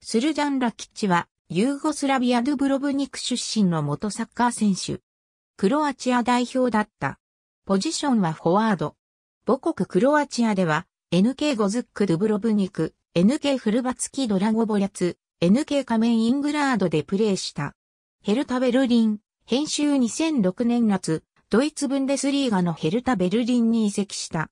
スルジャン・ラキッチは、ユーゴスラビア・ドゥブロブニク出身の元サッカー選手。クロアチア代表だった。ポジションはフォワード。母国クロアチアでは、NK ゴズック・ドゥブロブニク、NK フルバツキ・ドラゴボリャツ、NK 仮面イングラードでプレーした。ヘルタ・ベルリン、編集2006年夏、ドイツブンデスリーガのヘルタ・ベルリンに移籍した。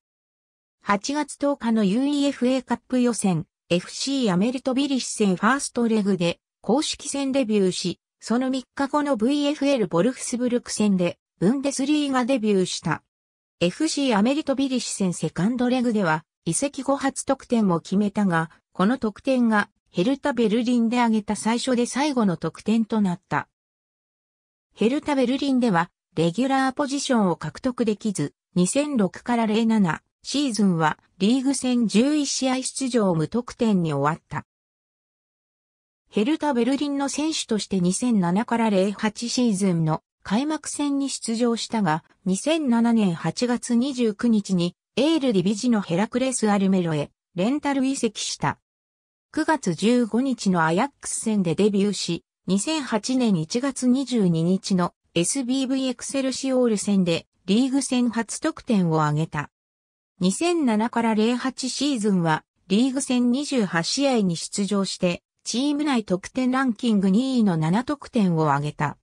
8月10日の UEFA カップ予選、FC アメリトビリシ戦ファーストレグで公式戦デビューし、その3日後の VFL ボルフスブルク戦でブンデスリーがデビューした。FC アメリトビリシ戦セカンドレグでは移籍後初得点を決めたが、この得点がヘルタ・ベルリンで挙げた最初で最後の得点となった。ヘルタ・ベルリンではレギュラーポジションを獲得できず、2006から07、シーズンはリーグ戦11試合出場無得点に終わった。ヘルタ・ベルリンの選手として2007から08シーズンの開幕戦に出場したが、2007年8月29日にエール・ディビジのヘラクレス・アルメロへレンタル移籍した。9月15日のアヤックス戦でデビューし、2008年1月22日の SBV エクセルシオール戦でリーグ戦初得点を挙げた。2007から08シーズンはリーグ戦28試合に出場して、チーム内得点ランキング2位の7得点を挙げた。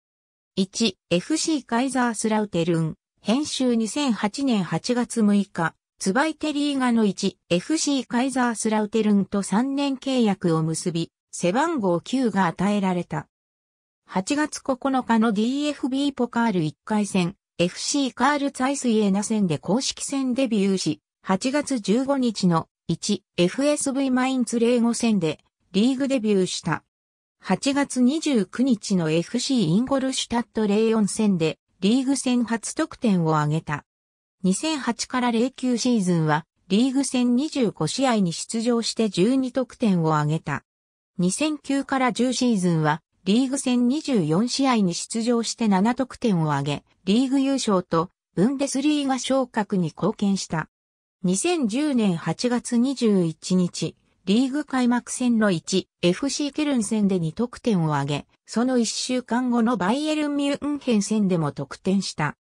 1、FC カイザースラウテルン、編集2008年8月6日、ツバイテリーガの1、FC カイザースラウテルンと3年契約を結び、背番号9が与えられた。8月9日の DFB ポカール1回戦、FC カールツァイスイエナ戦で公式戦デビューし、8月15日の 1FSV マインツ0 5戦でリーグデビューした。8月29日の FC インゴルシュタット04戦でリーグ戦初得点を挙げた。2008から09シーズンはリーグ戦25試合に出場して12得点を挙げた。2009から10シーズンはリーグ戦24試合に出場して7得点を挙げ、リーグ優勝とブンデスリーガ昇格に貢献した。2010年8月21日、リーグ開幕戦の 1FC ケルン戦で2得点を挙げ、その1週間後のバイエルン・ミュンヘン戦でも得点した。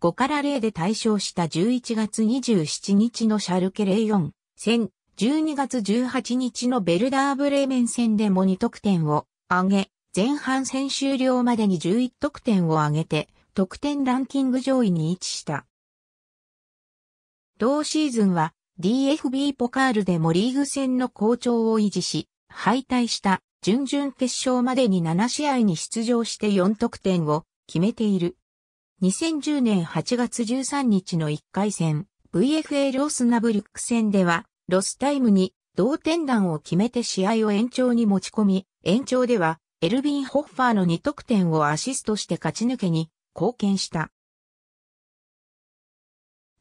5から0で対象した11月27日のシャルケレ04戦、12月18日のベルダーブレーメン戦でも2得点を挙げ、前半戦終了までに11得点を挙げて、得点ランキング上位に位置した。同シーズンは DFB ポカールでもリーグ戦の好調を維持し、敗退した準々決勝までに7試合に出場して4得点を決めている。2010年8月13日の1回戦、v f l オスナブルック戦では、ロスタイムに同点弾を決めて試合を延長に持ち込み、延長ではエルビン・ホッファーの2得点をアシストして勝ち抜けに貢献した。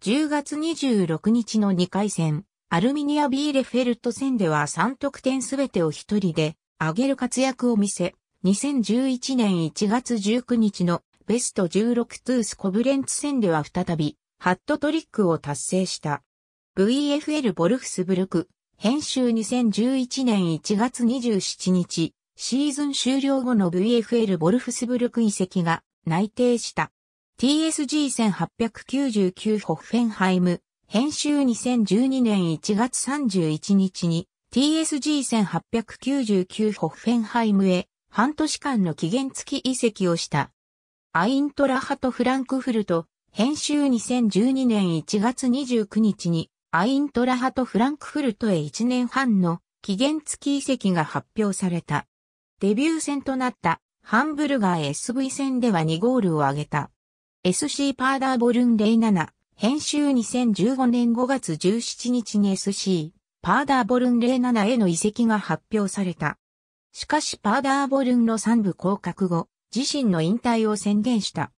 10月26日の2回戦、アルミニア・ビーレフェルト戦では3得点すべてを一人で上げる活躍を見せ、2011年1月19日のベスト16トゥースコブレンツ戦では再び、ハットトリックを達成した。VFL ボルフスブルク、編集2011年1月27日、シーズン終了後の VFL ボルフスブルク遺跡が内定した。TSG1899 ホッフェンハイム、編集2012年1月31日に TSG1899 ホッフェンハイムへ半年間の期限付き移籍をした。アイントラハトフランクフルト、編集2012年1月29日にアイントラハトフランクフルトへ1年半の期限付き移籍が発表された。デビュー戦となったハンブルガー SV 戦では2ゴールを挙げた。SC パーダーボルン07、編集2015年5月17日に SC、パーダーボルン07への移籍が発表された。しかしパーダーボルンの3部降格後、自身の引退を宣言した。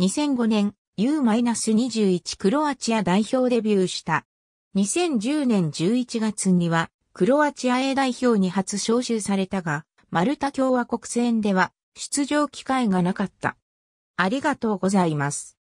2005年、U-21 クロアチア代表デビューした。2010年11月には、クロアチア A 代表に初招集されたが、マルタ共和国戦では出場機会がなかった。ありがとうございます。